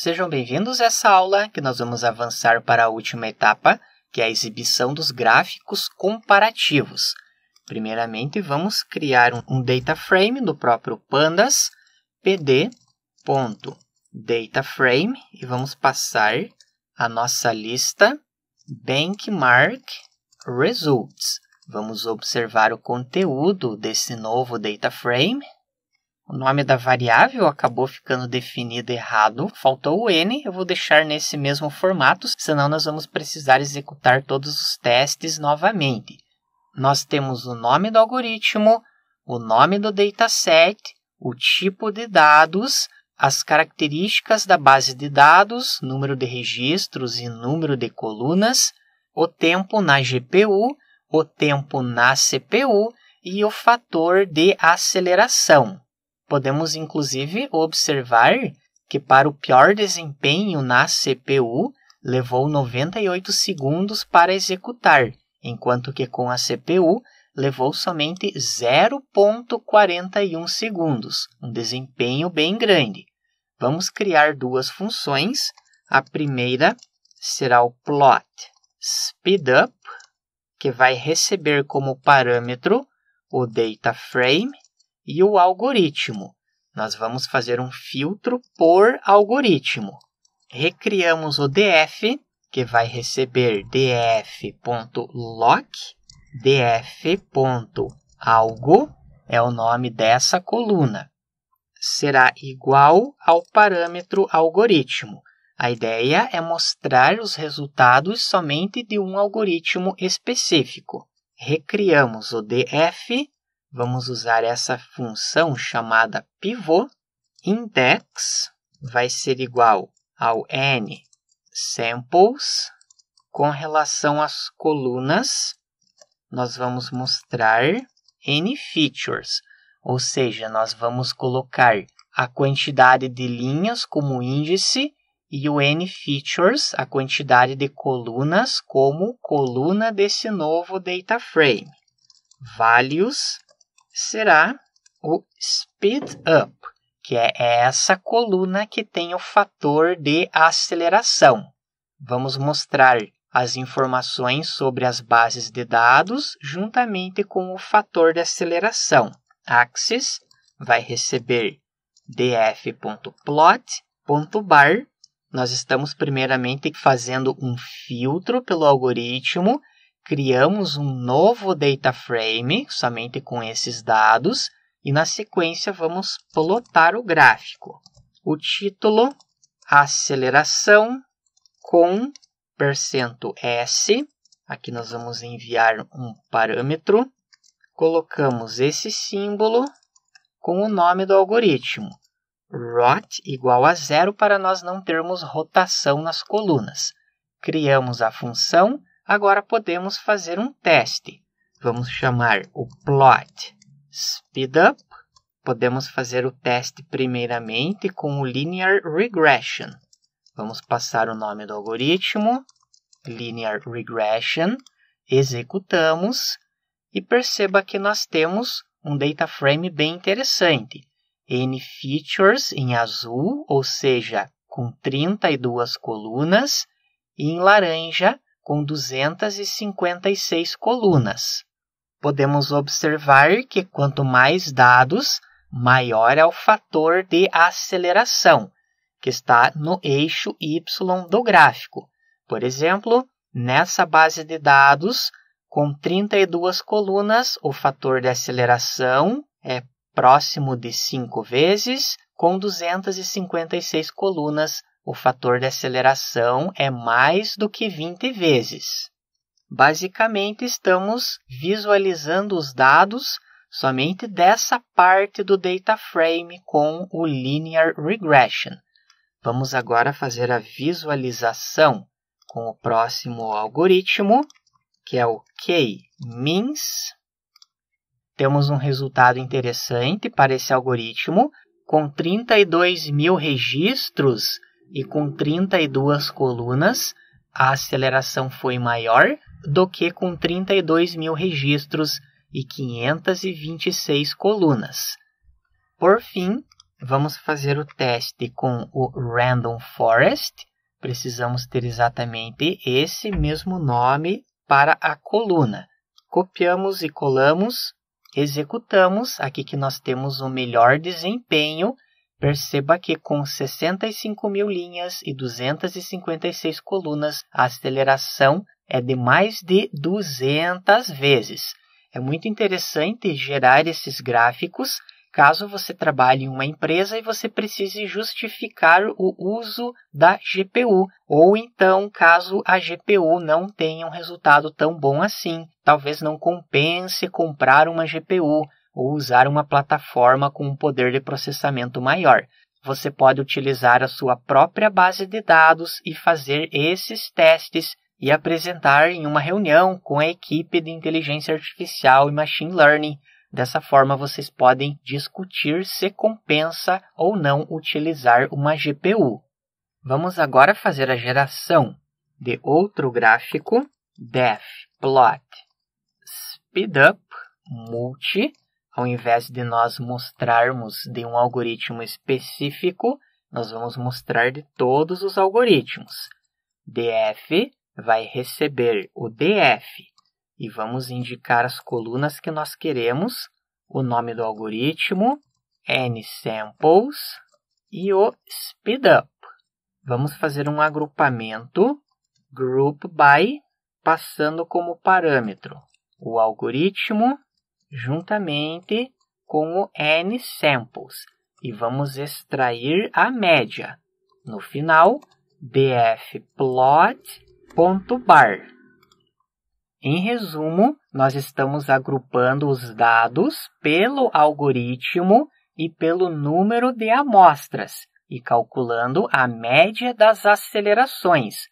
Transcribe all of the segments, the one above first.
Sejam bem-vindos a essa aula que nós vamos avançar para a última etapa, que é a exibição dos gráficos comparativos. Primeiramente, vamos criar um data frame do próprio pandas, pd.dataframe, e vamos passar a nossa lista benchmark results. Vamos observar o conteúdo desse novo data frame, o nome da variável acabou ficando definido errado, faltou o n, eu vou deixar nesse mesmo formato, senão nós vamos precisar executar todos os testes novamente. Nós temos o nome do algoritmo, o nome do dataset, o tipo de dados, as características da base de dados, número de registros e número de colunas, o tempo na GPU, o tempo na CPU e o fator de aceleração. Podemos inclusive observar que para o pior desempenho na CPU levou 98 segundos para executar, enquanto que com a CPU levou somente 0.41 segundos, um desempenho bem grande. Vamos criar duas funções. A primeira será o plot speedup, que vai receber como parâmetro o data frame e o algoritmo. Nós vamos fazer um filtro por algoritmo. Recriamos o df, que vai receber df.lock, df.algo é o nome dessa coluna. Será igual ao parâmetro algoritmo. A ideia é mostrar os resultados somente de um algoritmo específico. Recriamos o df Vamos usar essa função chamada pivô. Index vai ser igual ao n samples com relação às colunas. Nós vamos mostrar n features, ou seja, nós vamos colocar a quantidade de linhas como índice e o n features, a quantidade de colunas, como coluna desse novo data frame. Values será o speed up, que é essa coluna que tem o fator de aceleração. Vamos mostrar as informações sobre as bases de dados juntamente com o fator de aceleração. Axis vai receber df.plot.bar. Nós estamos primeiramente fazendo um filtro pelo algoritmo criamos um novo data frame somente com esses dados e na sequência vamos plotar o gráfico. O título, aceleração com %s, aqui nós vamos enviar um parâmetro, colocamos esse símbolo com o nome do algoritmo. ROT igual a zero para nós não termos rotação nas colunas. Criamos a função Agora podemos fazer um teste. Vamos chamar o plot speedup. Podemos fazer o teste primeiramente com o linear regression. Vamos passar o nome do algoritmo, linear regression, executamos e perceba que nós temos um data frame bem interessante. N features em azul, ou seja, com 32 colunas, e em laranja, com 256 colunas. Podemos observar que quanto mais dados, maior é o fator de aceleração, que está no eixo y do gráfico. Por exemplo, nessa base de dados, com 32 colunas, o fator de aceleração é próximo de 5 vezes, com 256 colunas o fator de aceleração é mais do que 20 vezes. Basicamente, estamos visualizando os dados somente dessa parte do data frame com o linear regression. Vamos agora fazer a visualização com o próximo algoritmo, que é o K-means. Temos um resultado interessante para esse algoritmo, com 32 mil registros e com 32 colunas, a aceleração foi maior do que com 32 mil registros e 526 colunas. Por fim, vamos fazer o teste com o Random Forest. Precisamos ter exatamente esse mesmo nome para a coluna. Copiamos e colamos, executamos, aqui que nós temos o melhor desempenho Perceba que com 65 mil linhas e 256 colunas, a aceleração é de mais de 200 vezes. É muito interessante gerar esses gráficos caso você trabalhe em uma empresa e você precise justificar o uso da GPU, ou então caso a GPU não tenha um resultado tão bom assim, talvez não compense comprar uma GPU, ou usar uma plataforma com um poder de processamento maior. Você pode utilizar a sua própria base de dados e fazer esses testes e apresentar em uma reunião com a equipe de inteligência artificial e machine learning. Dessa forma, vocês podem discutir se compensa ou não utilizar uma GPU. Vamos agora fazer a geração de outro gráfico, def plot speedup multi ao invés de nós mostrarmos de um algoritmo específico, nós vamos mostrar de todos os algoritmos. DF vai receber o DF e vamos indicar as colunas que nós queremos, o nome do algoritmo, N samples e o speedup. Vamos fazer um agrupamento group by passando como parâmetro o algoritmo juntamente com o n samples e vamos extrair a média. No final, dfplot.bar. Em resumo, nós estamos agrupando os dados pelo algoritmo e pelo número de amostras e calculando a média das acelerações,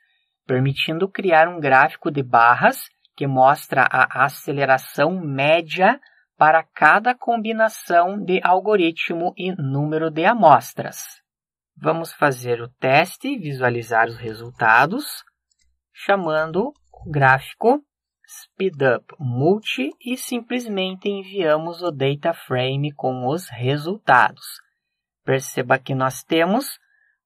permitindo criar um gráfico de barras que mostra a aceleração média para cada combinação de algoritmo e número de amostras. Vamos fazer o teste e visualizar os resultados, chamando o gráfico speedup multi e simplesmente enviamos o data frame com os resultados. Perceba que nós temos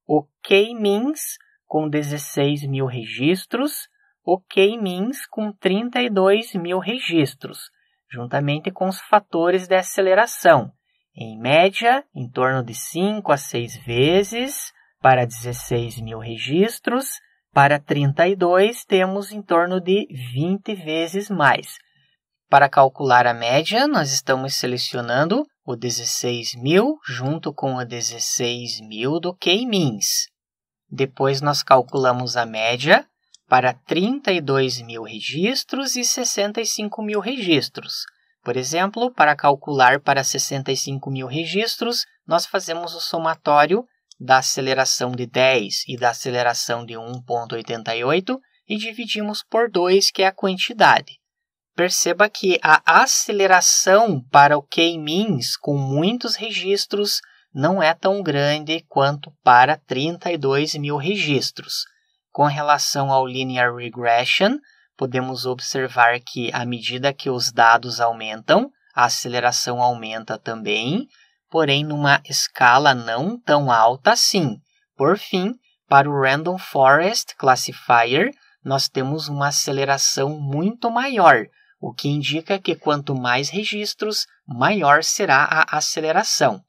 o k-means com 16 mil registros, o K-Means com 32 mil registros, juntamente com os fatores de aceleração, em média, em torno de 5 a 6 vezes para 16 mil registros, para 32 temos em torno de 20 vezes mais. Para calcular a média, nós estamos selecionando o 16 mil junto com o 16 mil do K-means. Depois, nós calculamos a média para 32 mil registros e 65 mil registros. Por exemplo, para calcular para 65 mil registros, nós fazemos o somatório da aceleração de 10 e da aceleração de 1,88 e dividimos por 2, que é a quantidade. Perceba que a aceleração para o K-means com muitos registros não é tão grande quanto para 32 mil registros. Com relação ao linear regression, podemos observar que à medida que os dados aumentam, a aceleração aumenta também, porém numa escala não tão alta assim. Por fim, para o Random Forest Classifier, nós temos uma aceleração muito maior, o que indica que quanto mais registros, maior será a aceleração.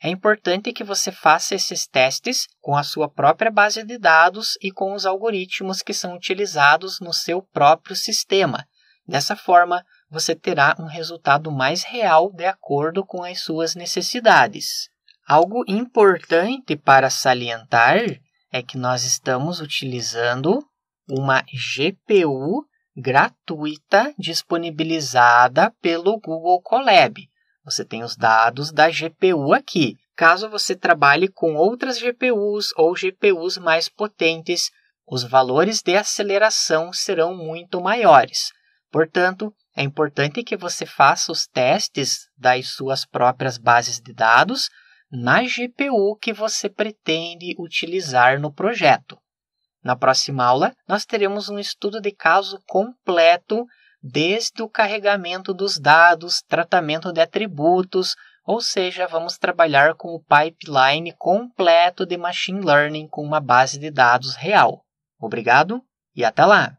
É importante que você faça esses testes com a sua própria base de dados e com os algoritmos que são utilizados no seu próprio sistema. Dessa forma, você terá um resultado mais real de acordo com as suas necessidades. Algo importante para salientar é que nós estamos utilizando uma GPU gratuita disponibilizada pelo Google Colab. Você tem os dados da GPU aqui. Caso você trabalhe com outras GPUs ou GPUs mais potentes, os valores de aceleração serão muito maiores. Portanto, é importante que você faça os testes das suas próprias bases de dados na GPU que você pretende utilizar no projeto. Na próxima aula, nós teremos um estudo de caso completo desde o carregamento dos dados, tratamento de atributos, ou seja, vamos trabalhar com o pipeline completo de machine learning com uma base de dados real. Obrigado e até lá!